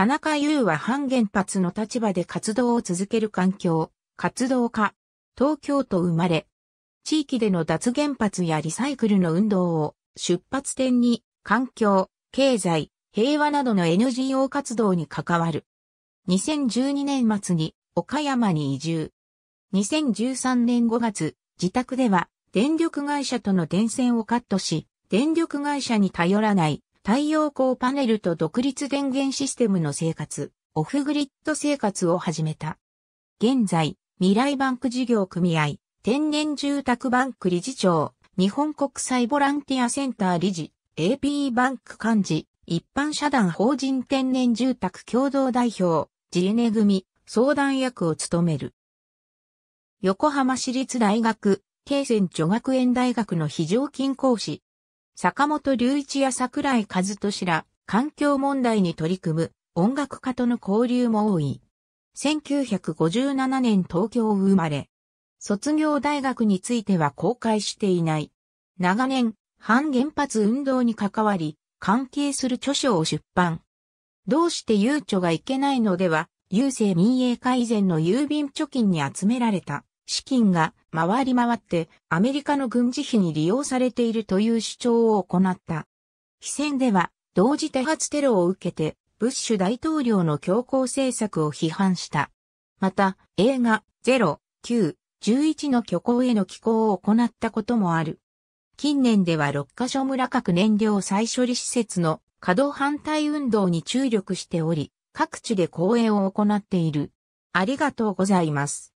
田中優は反原発の立場で活動を続ける環境、活動家、東京都生まれ、地域での脱原発やリサイクルの運動を出発点に環境、経済、平和などの NGO 活動に関わる。2012年末に岡山に移住。2013年5月、自宅では電力会社との電線をカットし、電力会社に頼らない太陽光パネルと独立電源システムの生活、オフグリッド生活を始めた。現在、未来バンク事業組合、天然住宅バンク理事長、日本国際ボランティアセンター理事、AP バンク幹事、一般社団法人天然住宅共同代表、ジエネ組、相談役を務める。横浜市立大学、京泉女学園大学の非常勤講師、坂本隆一や桜井和俊ら、環境問題に取り組む音楽家との交流も多い。1957年東京生まれ、卒業大学については公開していない。長年、反原発運動に関わり、関係する著書を出版。どうして遊うちょがいけないのでは、郵政民営改以前の郵便貯金に集められた。資金が回り回ってアメリカの軍事費に利用されているという主張を行った。非戦では同時多発テロを受けてブッシュ大統領の強硬政策を批判した。また映画0、9、11の虚構への寄稿を行ったこともある。近年では6カ所村核燃料再処理施設の稼働反対運動に注力しており、各地で講演を行っている。ありがとうございます。